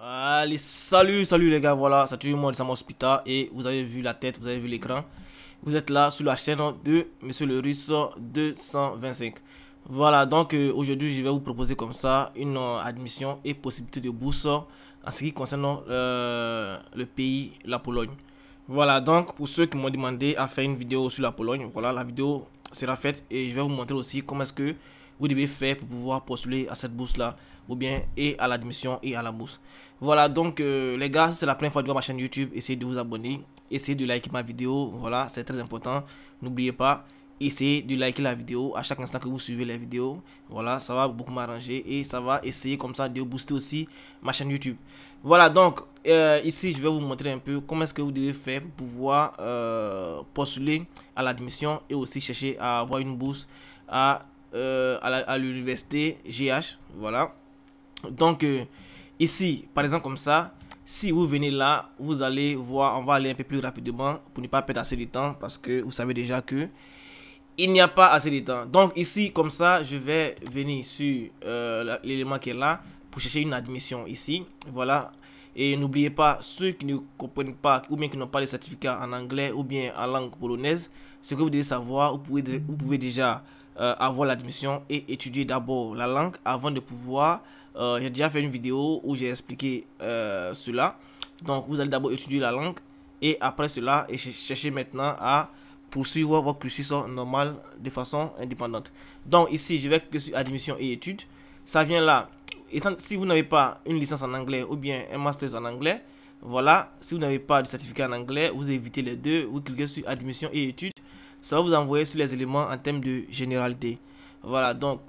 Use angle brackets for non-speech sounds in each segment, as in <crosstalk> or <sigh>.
Allez, salut, salut les gars, voilà, c'est toujours moi, Sam Hospita, et vous avez vu la tête, vous avez vu l'écran. Vous êtes là sur la chaîne de Monsieur le Russe 225. Voilà, donc euh, aujourd'hui, je vais vous proposer comme ça une euh, admission et possibilité de bourse en ce qui concerne euh, le pays, la Pologne. Voilà, donc pour ceux qui m'ont demandé à faire une vidéo sur la Pologne, voilà, la vidéo sera faite et je vais vous montrer aussi comment est-ce que vous devez faire pour pouvoir postuler à cette bourse-là, ou bien et à l'admission et à la bourse. Voilà, donc euh, les gars, c'est la première fois de ma chaîne YouTube. Essayez de vous abonner, essayez de liker ma vidéo. Voilà, c'est très important. N'oubliez pas, essayez de liker la vidéo à chaque instant que vous suivez la vidéo. Voilà, ça va beaucoup m'arranger et ça va essayer comme ça de booster aussi ma chaîne YouTube. Voilà, donc euh, ici, je vais vous montrer un peu comment est-ce que vous devez faire pour pouvoir euh, postuler à l'admission et aussi chercher à avoir une bourse à euh, à l'université GH. Voilà. Donc, euh, ici, par exemple, comme ça, si vous venez là, vous allez voir, on va aller un peu plus rapidement pour ne pas perdre assez de temps parce que vous savez déjà que il n'y a pas assez de temps. Donc, ici, comme ça, je vais venir sur euh, l'élément qui est là pour chercher une admission ici. Voilà. Et n'oubliez pas, ceux qui ne comprennent pas ou bien qui n'ont pas les certificats en anglais ou bien en langue polonaise, ce que vous devez savoir, vous pouvez, vous pouvez déjà euh, avoir l'admission et étudier d'abord la langue avant de pouvoir. Euh, j'ai déjà fait une vidéo où j'ai expliqué euh, cela. Donc vous allez d'abord étudier la langue et après cela et chercher maintenant à poursuivre votre cursus normal de façon indépendante. Donc ici je vais cliquer sur admission et études. Ça vient là. Et si vous n'avez pas une licence en anglais ou bien un master en anglais, voilà, si vous n'avez pas de certificat en anglais, vous évitez les deux, vous cliquez sur admission et études ça va vous envoyer sur les éléments en termes de généralité. Voilà, donc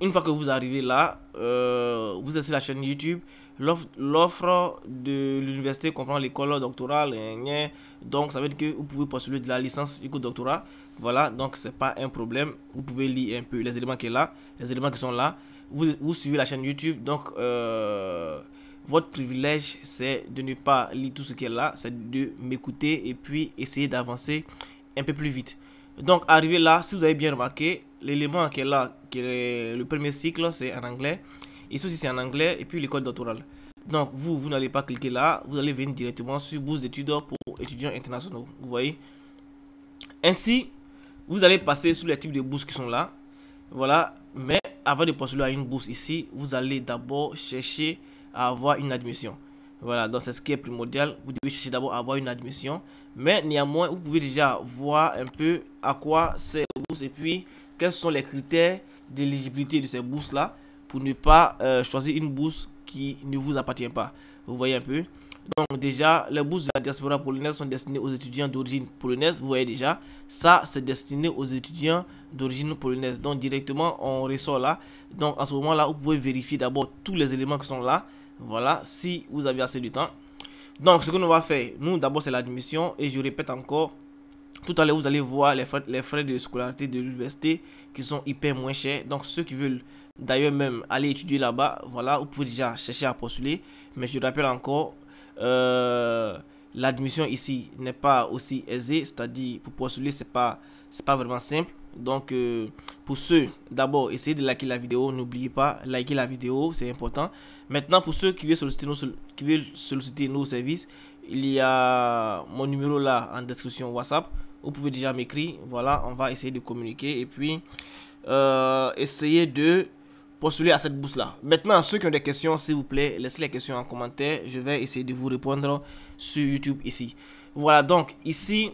une fois que vous arrivez là, euh, vous êtes sur la chaîne YouTube. L'offre de l'université comprend l'école doctorale. Donc, ça veut dire que vous pouvez postuler de la licence du doctorat. Voilà, donc c'est pas un problème. Vous pouvez lire un peu les éléments qui sont là, les éléments qui sont là. Vous, suivez la chaîne YouTube. Donc, euh, votre privilège, c'est de ne pas lire tout ce qui est là, c'est de m'écouter et puis essayer d'avancer un peu plus vite. Donc, arrivé là, si vous avez bien remarqué, l'élément qui est là, qui est le premier cycle, c'est en anglais. Ici aussi, c'est en anglais et puis l'école doctorale. Donc, vous, vous n'allez pas cliquer là, vous allez venir directement sur Bourse d'études pour étudiants internationaux. Vous voyez Ainsi, vous allez passer sur les types de bourses qui sont là. Voilà, mais avant de passer à une bourse ici, vous allez d'abord chercher à avoir une admission. Voilà, donc c'est ce qui est primordial. Vous devez chercher d'abord à avoir une admission. Mais néanmoins, vous pouvez déjà voir un peu à quoi la bourse. et puis quels sont les critères d'éligibilité de ces bourses-là pour ne pas euh, choisir une bourse qui ne vous appartient pas. Vous voyez un peu donc déjà, les bourses de la diaspora polonaise sont destinées aux étudiants d'origine polonaise. Vous voyez déjà, ça c'est destiné aux étudiants d'origine polonaise. Donc directement, on ressort là. Donc à ce moment-là, vous pouvez vérifier d'abord tous les éléments qui sont là. Voilà, si vous avez assez de temps. Donc, ce que nous va faire, nous d'abord c'est l'admission et je répète encore, tout à l'heure vous allez voir les frais, les frais de scolarité de l'université qui sont hyper moins chers. Donc, ceux qui veulent d'ailleurs même aller étudier là-bas, voilà, vous pouvez déjà chercher à postuler. Mais je rappelle encore, euh, l'admission ici n'est pas aussi aisée, c'est-à-dire pour postuler c'est pas c'est pas vraiment simple. Donc, euh, pour ceux, d'abord, essayez de liker la vidéo. N'oubliez pas, liker la vidéo, c'est important. Maintenant, pour ceux qui veulent solliciter nos, qui veulent services, il y a mon numéro là en description WhatsApp. Vous pouvez déjà m'écrire. Voilà, on va essayer de communiquer et puis euh, essayer de postuler à cette bourse là. Maintenant, ceux qui ont des questions, s'il vous plaît, laissez les questions en commentaire. Je vais essayer de vous répondre sur YouTube ici. Voilà, donc ici,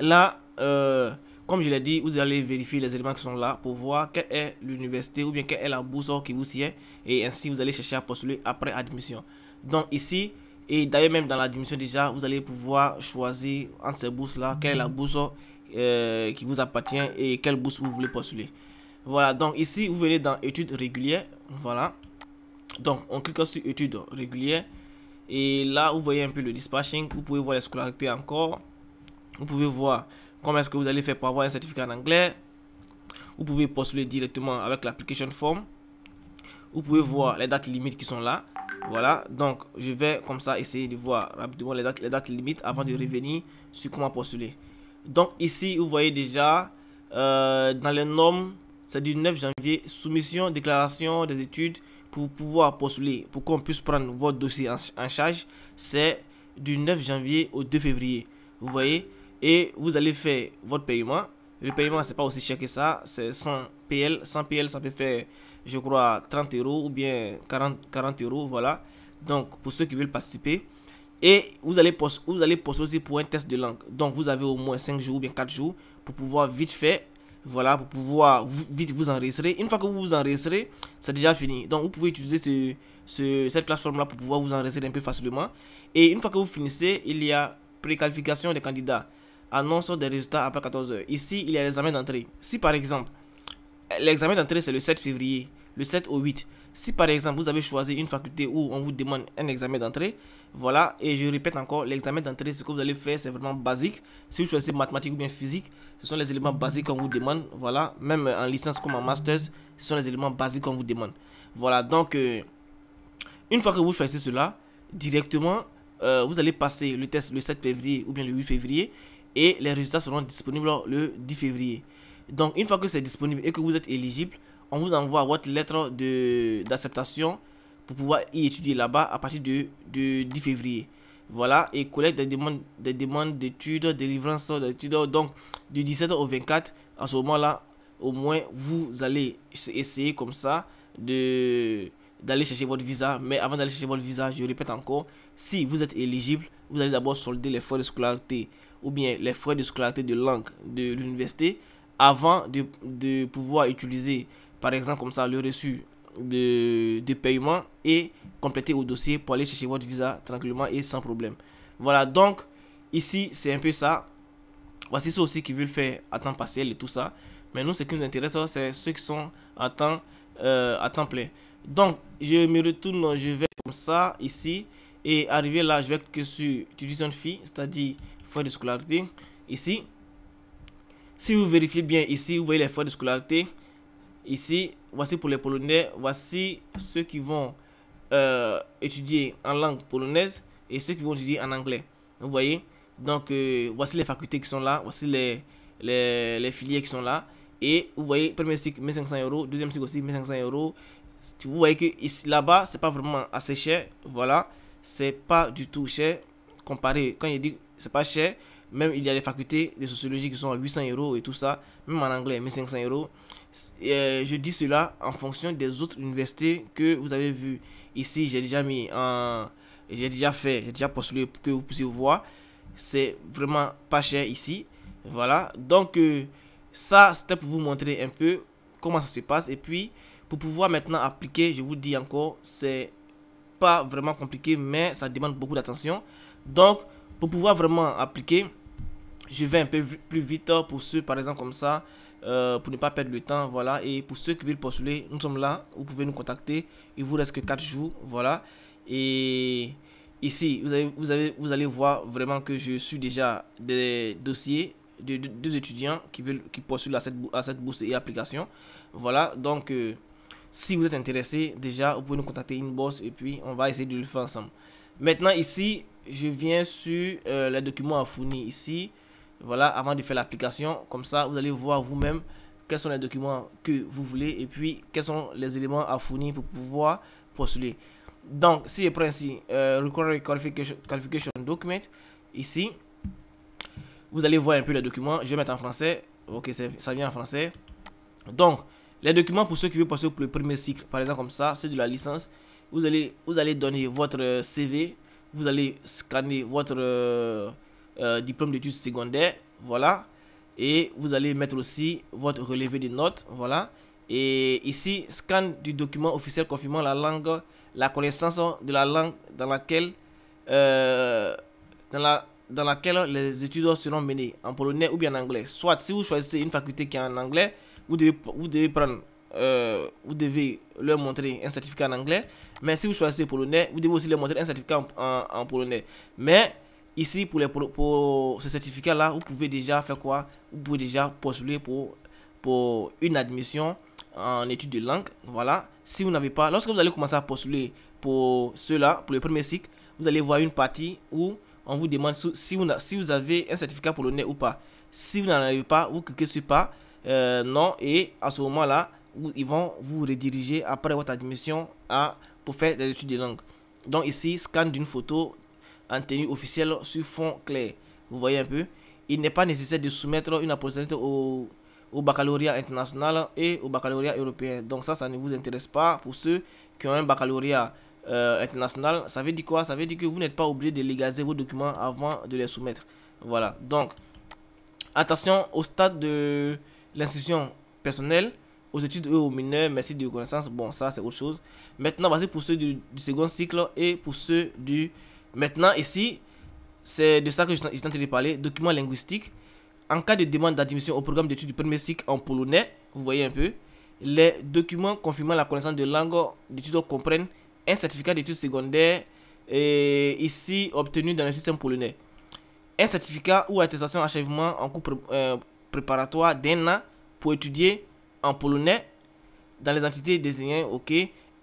là, euh, comme je l'ai dit, vous allez vérifier les éléments qui sont là pour voir quelle est l'université ou bien quelle est la bourse qui vous sied et ainsi vous allez chercher à postuler après admission. Donc ici, et d'ailleurs même dans l'admission déjà, vous allez pouvoir choisir entre ces bourses-là, quelle est la bourse euh, qui vous appartient et quelle bourse vous voulez postuler. Voilà, donc ici, vous venez dans études régulières, voilà. Donc, on clique sur études régulières et là, vous voyez un peu le dispatching, vous pouvez voir les scolarités encore, vous pouvez voir Comment est-ce que vous allez faire pour avoir un certificat en anglais Vous pouvez postuler directement avec l'application form. Vous pouvez voir les dates limites qui sont là. Voilà, donc je vais comme ça essayer de voir rapidement les dates, les dates limites avant de revenir sur comment postuler. Donc ici, vous voyez déjà euh, dans les normes, c'est du 9 janvier, soumission, déclaration des études pour pouvoir postuler, pour qu'on puisse prendre votre dossier en charge, c'est du 9 janvier au 2 février. Vous voyez, et vous allez faire votre paiement. Le paiement, c'est pas aussi cher que ça, c'est 100 PL. 100 PL, ça peut faire, je crois, 30 euros ou bien 40, 40 euros, voilà. Donc, pour ceux qui veulent participer. Et vous allez, poster, vous allez aussi pour un test de langue. Donc, vous avez au moins 5 jours ou bien 4 jours pour pouvoir vite faire voilà, pour pouvoir vite vous enregistrer. Une fois que vous vous enregistrez, c'est déjà fini. Donc vous pouvez utiliser ce, cette plateforme-là pour pouvoir vous enregistrer un peu facilement. Et une fois que vous finissez, il y a préqualification des candidats annonce des résultats après 14 heures. Ici, il y a l'examen d'entrée. Si par exemple, l'examen d'entrée c'est le 7 février, le 7 au 8. Si par exemple vous avez choisi une faculté où on vous demande un examen d'entrée, voilà, et je répète encore, l'examen d'entrée, ce que vous allez faire, c'est vraiment basique. Si vous choisissez mathématiques ou bien physique, ce sont les éléments basiques qu'on vous demande. Voilà, même en licence comme en master, ce sont les éléments basiques qu'on vous demande. Voilà, donc, euh, une fois que vous choisissez cela, directement, euh, vous allez passer le test le 7 février ou bien le 8 février et les résultats seront disponibles le 10 février. Donc une fois que c'est disponible et que vous êtes éligible, on vous envoie votre lettre d'acceptation pour pouvoir y étudier là-bas à partir du 10 février. Voilà, et collecte des demandes des demandes d'études, délivrance d'études. Donc du 17 au 24, à ce moment-là, au moins vous allez essayer comme ça de d'aller chercher votre visa. Mais avant d'aller chercher votre visa, je répète encore, si vous êtes éligible, vous allez d'abord solder les frais de scolarité ou bien les frais de scolarité de langue de l'université avant de, pouvoir utiliser, par exemple, comme ça, le reçu de, paiement et compléter au dossier pour aller chercher votre visa tranquillement et sans problème. Voilà, donc ici, c'est un peu ça. Voici ceux aussi qui veulent faire à temps partiel et tout ça. Mais nous, ce qui nous intéresse, c'est ceux qui sont à temps, euh, à temps plein. Donc, je me retourne, je vais comme ça, ici. Et arrivé là, je vais cliquer sur de fille, c'est-à-dire frais de scolarité. Ici, si vous vérifiez bien ici, vous voyez les frais de scolarité. Ici, voici pour les Polonais, voici ceux qui vont euh, étudier en langue polonaise et ceux qui vont étudier en anglais. Vous voyez Donc, euh, voici les facultés qui sont là, voici les, les, les filières qui sont là. Et vous voyez, premier cycle, 1500 euros, deuxième cycle aussi, 1500 euros, si Vous voyez que ici là-bas, c'est pas vraiment assez cher. Voilà, c'est pas du tout cher comparé. Quand il dit c'est pas cher, même il y a les facultés de sociologie qui sont à 800 euros et tout ça, même en anglais, 1500 euros. Euh, je dis cela en fonction des autres universités que vous avez vues. Ici, j'ai déjà mis un. J'ai déjà fait, j'ai déjà postulé pour que vous puissiez voir. C'est vraiment pas cher ici. Voilà. Donc, euh, ça, c'était pour vous montrer un peu comment ça se passe. Et puis, pour pouvoir maintenant appliquer, je vous dis encore, c'est pas vraiment compliqué, mais ça demande beaucoup d'attention. Donc, pour pouvoir vraiment appliquer, je vais un peu plus vite pour ceux, par exemple, comme ça, euh, pour ne pas perdre le temps, voilà. Et pour ceux qui veulent postuler, nous sommes là, vous pouvez nous contacter. Il vous reste que 4 jours, voilà. Et ici, vous, avez, vous, avez, vous allez voir vraiment que je suis déjà des dossiers de deux étudiants qui veulent qui postulent à cette, à cette bourse et application. Voilà, donc... Euh, si vous êtes intéressé, déjà, vous pouvez nous contacter inbox et puis on va essayer de le faire ensemble. Maintenant, ici, je viens sur euh, les documents à fournir ici. Voilà, avant de faire l'application. Comme ça, vous allez voir vous-même quels sont les documents que vous voulez et puis quels sont les éléments à fournir pour pouvoir postuler. Donc, si je prends ici, euh, qualification, qualification Document, ici, vous allez voir un peu les documents. Je vais mettre en français. Ok, ça vient en français. Donc, les documents pour ceux qui veulent passer pour le premier cycle, par exemple comme ça, ceux de la licence, vous allez, vous allez donner votre euh, CV, vous allez scanner votre euh, euh, diplôme d'études secondaires, voilà. Et vous allez mettre aussi votre relevé de notes, voilà. Et ici, scan du document officiel confirmant la langue, la connaissance de la langue dans laquelle, dans, la, dans laquelle les études seront menées, en polonais ou bien en anglais. Soit si vous choisissez une faculté qui est en anglais, vous devez, vous devez prendre, euh, vous devez leur montrer un certificat en anglais. Mais si vous choisissez polonais, vous devez aussi leur montrer un certificat en, polonais. Mais ici, pour, les, pour, ce certificat-là, vous pouvez déjà faire quoi Vous pouvez déjà postuler pour, pour une admission en études de langue. Voilà. Si vous n'avez pas, lorsque vous allez commencer à postuler pour cela, pour le premier cycle, vous allez voir une partie où on vous demande si vous, si vous avez un certificat polonais ou pas. Si vous n'en avez pas, vous cliquez sur pas euh, non, et à ce moment-là, ils vont vous rediriger après votre admission à, pour faire des études de langue. Donc ici, scan d'une photo en tenue officielle sur fond clair. Vous voyez un peu Il n'est pas nécessaire de soumettre une opportunité au, au baccalauréat international et au baccalauréat européen. Donc ça, ça ne vous intéresse pas pour ceux qui ont un baccalauréat euh, international. Ça veut dire quoi Ça veut dire que vous n'êtes pas obligé de légaliser vos documents avant de les soumettre. Voilà. Donc, attention au stade de l'institution personnelle aux études et aux mineurs, merci de connaissances. Bon, ça c'est autre chose. Maintenant, voici pour ceux du, second cycle et pour ceux du maintenant. Ici, c'est de ça que je tentais de parler. Documents linguistiques. En cas de demande d'admission au programme d'études du premier cycle en polonais, vous voyez un peu, les documents confirmant la connaissance de langue d'études comprennent un certificat d'études secondaires et euh, ici obtenu dans le système polonais. Un certificat ou attestation achèvement en cours euh, préparatoire d'un an pour étudier en polonais dans les entités désignées. OK.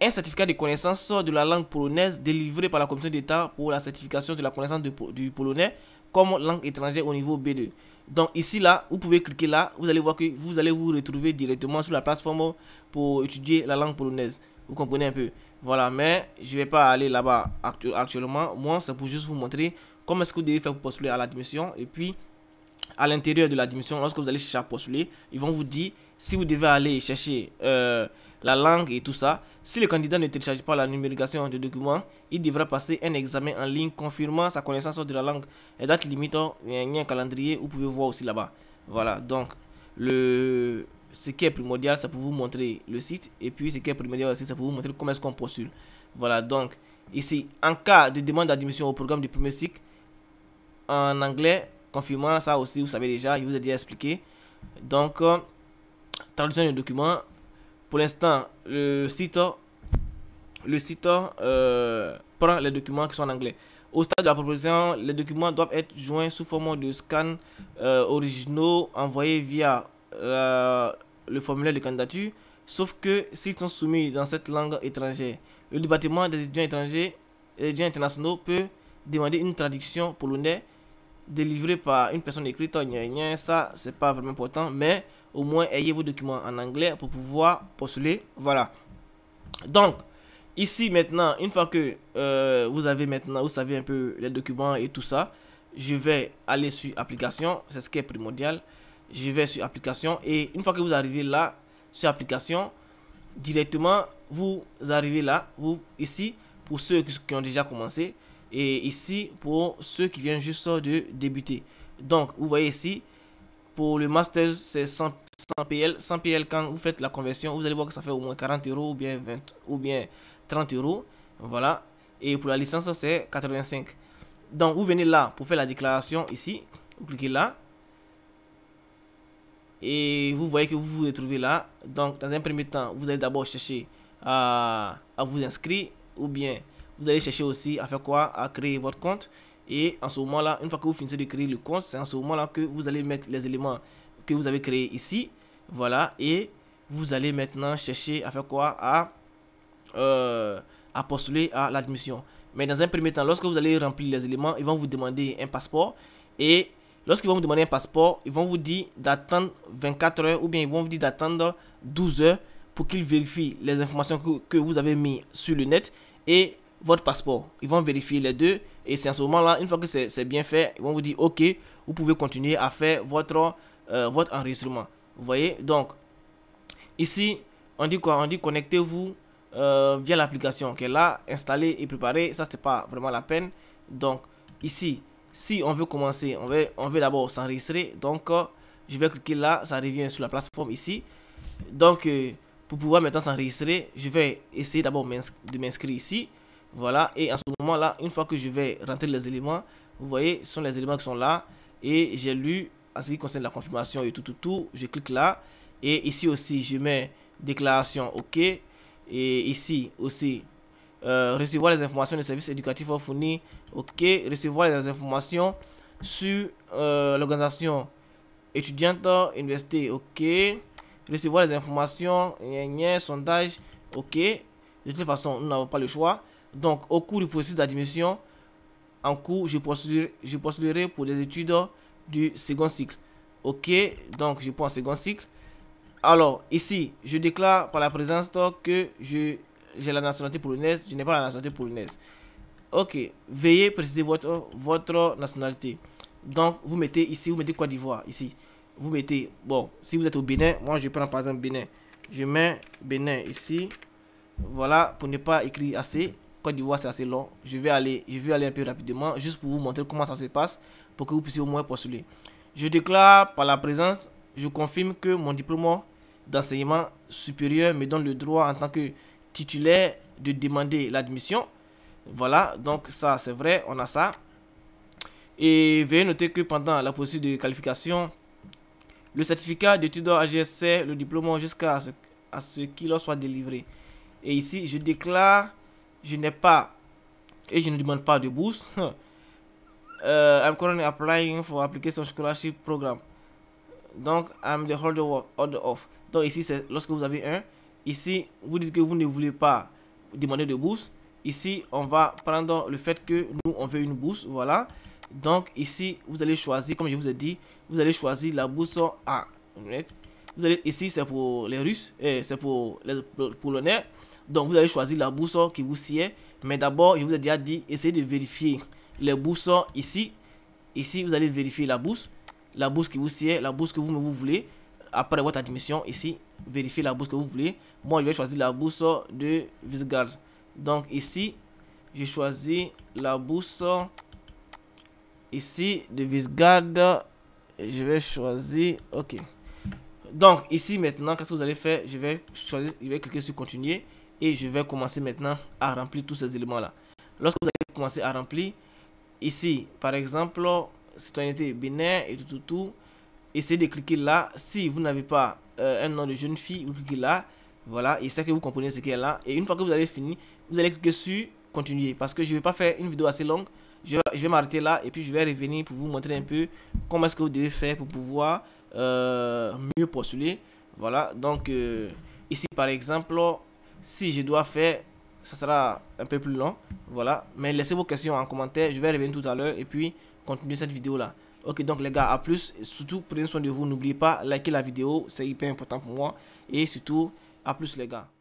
Un certificat de connaissance de la langue polonaise délivré par la Commission d'État pour la certification de la connaissance du polonais comme langue étrangère au niveau B2. Donc ici là, vous pouvez cliquer là, vous allez voir que vous allez vous retrouver directement sur la plateforme pour étudier la langue polonaise. Vous comprenez un peu. Voilà, mais je vais pas aller là-bas actuellement. Moi, c'est pour juste vous montrer comment est-ce que vous devez faire pour postuler à l'admission et puis à l'intérieur de la lorsque vous allez chercher à postuler, ils vont vous dire si vous devez aller chercher euh, la langue et tout ça. Si le candidat ne télécharge pas la numérisation de documents, il devra passer un examen en ligne confirmant sa connaissance de la langue. Et date limite, il y a un calendrier, vous pouvez voir aussi là-bas. Voilà, donc le ce qui est primordial, ça pour vous montrer le site. Et puis ce qui est primordial aussi, ça pour vous montrer comment est-ce qu'on postule. Voilà, donc ici, en cas de demande d'admission au programme du premier cycle, en anglais, confirmant ça aussi, vous savez déjà, je vous ai déjà expliqué. Donc, euh, traduction du document. Pour l'instant, le site, le site euh, prend les documents qui sont en anglais. Au stade de la proposition, les documents doivent être joints sous forme de scan euh, originaux envoyés via le formulaire de candidature, sauf que s'ils sont soumis dans cette langue étrangère. Le département des étudiants étrangers et étudiants internationaux peut demander une traduction polonaise délivré par une personne écrite, oh, ça c'est pas vraiment important, mais au moins ayez vos documents en anglais pour pouvoir postuler. Voilà. Donc, ici maintenant, une fois que euh, vous avez maintenant, vous savez un peu les documents et tout ça, je vais aller sur application, c'est ce qui est primordial. Je vais sur application et une fois que vous arrivez là, sur application, directement vous arrivez là, vous ici, pour ceux qui ont déjà commencé, et ici pour ceux qui viennent juste de débuter. Donc vous voyez ici, pour le master c'est 100, PL. 100 PL quand vous faites la conversion, vous allez voir que ça fait au moins 40 euros ou bien, 20, ou bien 30 euros. Voilà. Et pour la licence c'est 85. Donc vous venez là pour faire la déclaration ici. Vous cliquez là. Et vous voyez que vous vous retrouvez là. Donc dans un premier temps, vous allez d'abord chercher à, à vous inscrire ou bien vous allez chercher aussi à faire quoi À créer votre compte. Et en ce moment-là, une fois que vous finissez de créer le compte, c'est en ce moment-là que vous allez mettre les éléments que vous avez créés ici. Voilà. Et vous allez maintenant chercher à faire quoi à, euh, à postuler à l'admission. Mais dans un premier temps, lorsque vous allez remplir les éléments, ils vont vous demander un passeport. Et lorsqu'ils vont vous demander un passeport, ils vont vous dire d'attendre 24 heures ou bien ils vont vous dire d'attendre 12 heures pour qu'ils vérifient les informations que, que vous avez mis sur le net. Et votre passeport. Ils vont vérifier les deux et c'est en ce moment-là, une fois que c'est bien fait, ils vont vous dire OK, vous pouvez continuer à faire votre, euh, votre enregistrement. Vous voyez Donc, ici, on dit quoi On dit connectez-vous euh, via l'application qui est là, installée et préparée. Ça, c'est pas vraiment la peine. Donc, ici, si on veut commencer, on veut, on veut d'abord s'enregistrer. Donc, euh, je vais cliquer là, ça revient sur la plateforme ici. Donc, pour pouvoir maintenant s'enregistrer, je vais essayer d'abord de m'inscrire ici. Voilà, et en ce moment-là, une fois que je vais rentrer les éléments, vous voyez, ce sont les éléments qui sont là. Et j'ai lu, en ce qui concerne la confirmation et tout, tout, tout, je clique là. Et ici aussi, je mets déclaration OK. Et ici aussi, euh, recevoir les informations des services éducatifs fournis. OK, recevoir les informations sur euh, l'organisation étudiante, université. OK, recevoir les informations, sondage. OK, de toute façon, nous n'avons pas le choix. Donc, au cours du processus d'admission, en cours, je postulerai, pour les études du second cycle. Ok, donc je prends second cycle. Alors, ici, je déclare par la présence que j'ai la nationalité polonaise, je n'ai pas la nationalité polonaise. Ok, veuillez préciser votre, votre nationalité. Donc, vous mettez ici, vous mettez Côte d'Ivoire, ici. Vous mettez, bon, si vous êtes au Bénin, moi je prends par exemple Bénin. Je mets Bénin ici. Voilà, pour ne pas écrire assez. Côte d'Ivoire, c'est assez long. Je vais, aller, je vais aller un peu rapidement, juste pour vous montrer comment ça se passe, pour que vous puissiez au moins postuler. Je déclare par la présence, je confirme que mon diplôme d'enseignement supérieur me donne le droit en tant que titulaire de demander l'admission. Voilà, donc ça c'est vrai, on a ça. Et veuillez noter que pendant la procédure de qualification, le certificat d'études AGSC, le diplôme jusqu'à ce, à ce qu'il soit délivré. Et ici, je déclare je n'ai pas et je ne demande pas de bourse. <laughs> uh, I'm currently applying for application scholarship program. Donc, I'm the holder, of, Donc ici, c'est lorsque vous avez un. Ici, vous dites que vous ne voulez pas demander de bourse. Ici, on va prendre le fait que nous, on veut une bourse. Voilà. Donc ici, vous allez choisir, comme je vous ai dit, vous allez choisir la bourse A. Vous allez, ici, c'est pour les Russes, et c'est pour les Polonais. Donc vous allez choisir la bourse qui vous sied. Mais d'abord, je vous ai déjà dit, essayez de vérifier les bourses ici. Ici, vous allez vérifier la bourse. La bourse qui vous sied, la bourse que vous, voulez. Après votre admission, ici, vérifiez la bourse que vous voulez. Moi, je vais choisir la bourse de visgard Donc ici, j'ai choisi la bourse ici de Visgard. Je vais choisir... Ok. Donc ici maintenant, qu'est-ce que vous allez faire Je vais choisir, je vais cliquer sur continuer et je vais commencer maintenant à remplir tous ces éléments là lorsque vous avez commencé à remplir ici par exemple citoyenneté binaire et tout tout tout essayez de cliquer là si vous n'avez pas euh, un nom de jeune fille vous cliquez là voilà et c'est que vous comprenez ce qu'il y a là et une fois que vous avez fini vous allez cliquer sur continuer parce que je vais pas faire une vidéo assez longue je, vais m'arrêter là et puis je vais revenir pour vous montrer un peu comment est-ce que vous devez faire pour pouvoir euh, mieux postuler voilà donc euh, ici par exemple si je dois faire, ça sera un peu plus long. Voilà. Mais laissez vos questions en commentaire. Je vais revenir tout à l'heure et puis continuer cette vidéo-là. Ok, donc les gars, à plus. Surtout, prenez soin de vous. N'oubliez pas, liker la vidéo. C'est hyper important pour moi. Et surtout, à plus les gars.